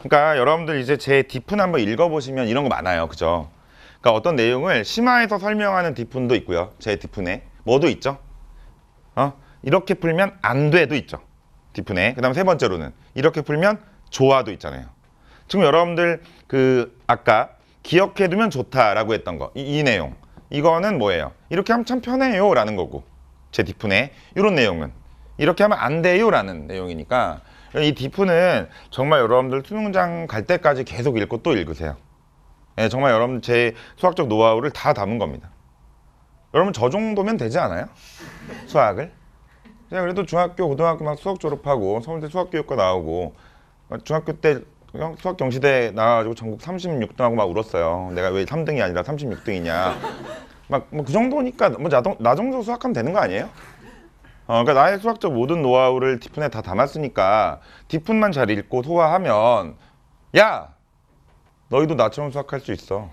그러니까 여러분들 이제 제 디푼 한번 읽어보시면 이런 거 많아요. 그죠? 그러니까 어떤 내용을 심화해서 설명하는 디푼도 있고요. 제 디푼에. 뭐도 있죠? 어? 이렇게 풀면 안 돼도 있죠. 디푼에. 그 다음 세 번째로는 이렇게 풀면 좋아도 있잖아요. 지금 여러분들 그 아까 기억해두면 좋다라고 했던 거. 이, 이 내용. 이거는 뭐예요? 이렇게 하면 참 편해요 라는 거고. 제 디푼에. 이런 내용은. 이렇게 하면 안 돼요 라는 내용이니까 그러니까 이 디프는 정말 여러분들 수능장 갈 때까지 계속 읽고 또 읽으세요. 예, 정말 여러분 제 수학적 노하우를 다 담은 겁니다. 여러분 저 정도면 되지 않아요? 수학을? 제가 그래도 중학교, 고등학교 막 수학 졸업하고 서울대 수학교육과 나오고 중학교 때 수학 경시대 나와가지고 전국 36등하고 막 울었어요. 내가 왜 3등이 아니라 36등이냐. 막 뭐 그 정도니까 뭐나 정도 수학하면 되는 거 아니에요? 어, 그러니까 나의 수학적 모든 노하우를 디푼에 다 담았으니까 디푼만 잘 읽고 소화하면 야 너희도 나처럼 수학할 수 있어